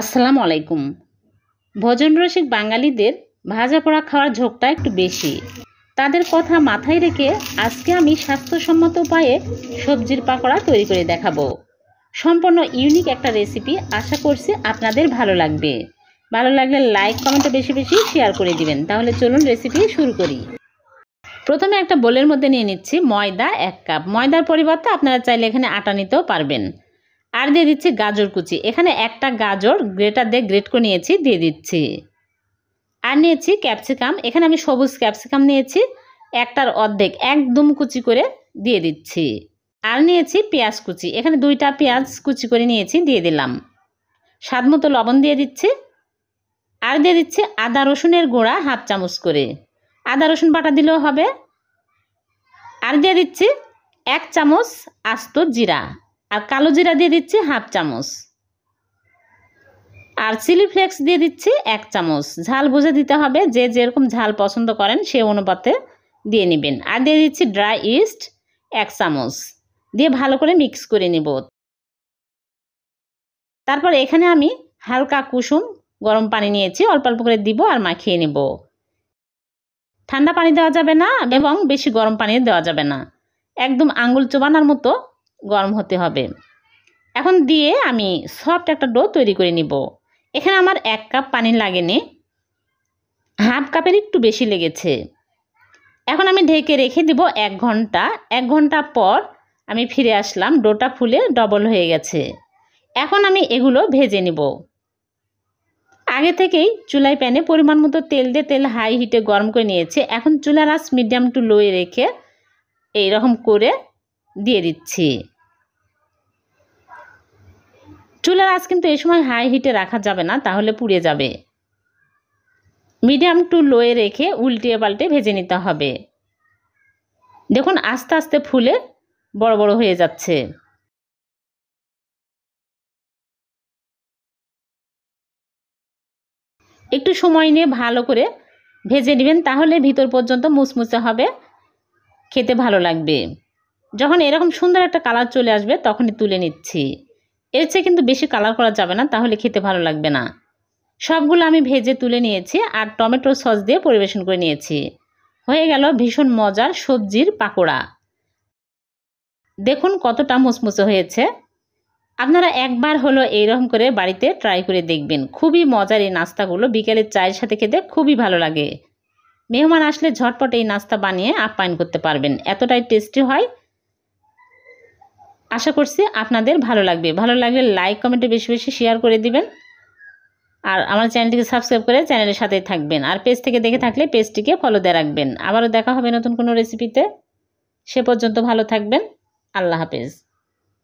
আসসালামু আলাইকুম ভোজন রসিক বাঙালিদের ভাজা পোড়া খাওয়ার ঝোঁকটা একটু বেশি তাদের কথা মাথায় রেখে আজকে আমি স্বাস্থ্যসম্মত উপায়ে সবজির পাকোড়া তৈরি করে দেখাবো সম্পূর্ণ ইউনিক একটা রেসিপি আশা করছি আপনাদের ভালো লাগবে ভালো লাগলে লাইক কমেন্টে বেশি বেশি শেয়ার করে দিবেন তাহলে চলুন রেসিপি শুরু করি প্রথমে একটা বোলের মধ্যে নিয়ে নিচ্ছি ময়দা এক কাপ ময়দার পরিবর্তে আপনারা চাইলে এখানে আটা নিতেও পারবেন আর দিয়ে দিচ্ছি গাজর কুচি এখানে একটা গাজর গ্রেটার দিয়ে গ্রেট করে নিয়েছি দিয়ে দিচ্ছি আর নিয়েছি ক্যাপসিকাম এখানে আমি সবুজ ক্যাপসিকাম নিয়েছি একটার অর্ধেক একদম কুচি করে দিয়ে দিচ্ছি আর নিয়েছি পেঁয়াজ কুচি এখানে দুইটা পেঁয়াজ কুচি করে নিয়েছি দিয়ে দিলাম স্বাদ মতো লবণ দিয়ে দিচ্ছি আর দিয়ে দিচ্ছি আদা রসুনের গোড়া হাফ চামচ করে আদা রসুন বাটা দিলেও হবে আর দিয়ে দিচ্ছি এক চামচ আস্ত জিরা আর কালো জিরা দিয়ে দিচ্ছি হাফ চামচ আর চিলি ফ্লেক্স দিয়ে দিচ্ছি এক চামচ ঝাল বুঝে দিতে হবে যে যেরকম ঝাল পছন্দ করেন সে অনুপাতে দিয়ে নেবেন আর দিয়ে দিচ্ছি ড্রাই ইস্ট এক চামচ দিয়ে ভালো করে মিক্স করে নেব তারপর এখানে আমি হালকা কুসুম গরম পানি নিয়েছি অল্প অল্প করে দিব আর মাখিয়ে নেব ঠান্ডা পানি দেওয়া যাবে না এবং বেশি গরম পানি দেওয়া যাবে না একদম আঙুল চোবানোর মতো গরম হতে হবে এখন দিয়ে আমি সফট একটা ডো তৈরি করে নিব এখানে আমার এক কাপ পানি লাগেনি হাফ কাপের একটু বেশি লেগেছে এখন আমি ঢেকে রেখে দিব এক ঘন্টা এক ঘন্টা পর আমি ফিরে আসলাম ডোটা ফুলে ডবল হয়ে গেছে এখন আমি এগুলো ভেজে নিব আগে থেকেই চুলায় প্যানে পরিমাণ মতো তেল দিয়ে তেল হাই হিটে গরম করে নিয়েছে এখন চুলার আঁচ মিডিয়াম টু লোয়ে রেখে এই রকম করে দিয়ে দিচ্ছি চুলার আজ কিন্তু এই সময় হাই হিটে রাখা যাবে না তাহলে পুড়ে যাবে মিডিয়াম টু লোয়ে রেখে উল্টিয়ে পাল্টে ভেজে নিতে হবে দেখুন আস্তে আস্তে ফুলে বড় বড় হয়ে যাচ্ছে একটু সময় নিয়ে ভালো করে ভেজে নেবেন তাহলে ভিতর পর্যন্ত মুসমুসে হবে খেতে ভালো লাগবে যখন এরকম সুন্দর একটা কালার চলে আসবে তখনই তুলে নিচ্ছি এর চেয়ে কিন্তু বেশি কালার করা যাবে না তাহলে খেতে ভালো লাগবে না সবগুলো আমি ভেজে তুলে নিয়েছি আর টমেটো সস দিয়ে পরিবেশন করে নিয়েছি হয়ে গেল ভীষণ মজার সবজির পাকোড়া দেখুন কতটা মুচমুচে হয়েছে আপনারা একবার হলো এইরকম করে বাড়িতে ট্রাই করে দেখবেন খুবই মজার এই নাস্তাগুলো বিকেলের চায়ের সাথে খেতে খুবই ভালো লাগে মেহমান আসলে ঝটপট এই নাস্তা বানিয়ে আপ্যায়ন করতে পারবেন এতটাই টেস্টি হয় আশা করছি আপনাদের ভালো লাগবে ভালো লাগলে লাইক কমেন্টে বেশি বেশি শেয়ার করে দিবেন আর আমার চ্যানেলটিকে সাবস্ক্রাইব করে চ্যানেলের সাথেই থাকবেন আর পেজ থেকে দেখে থাকলে পেজটিকে ফলো দিয়ে রাখবেন আবারও দেখা হবে নতুন কোনো রেসিপিতে সে পর্যন্ত ভালো থাকবেন আল্লাহ হাফেজ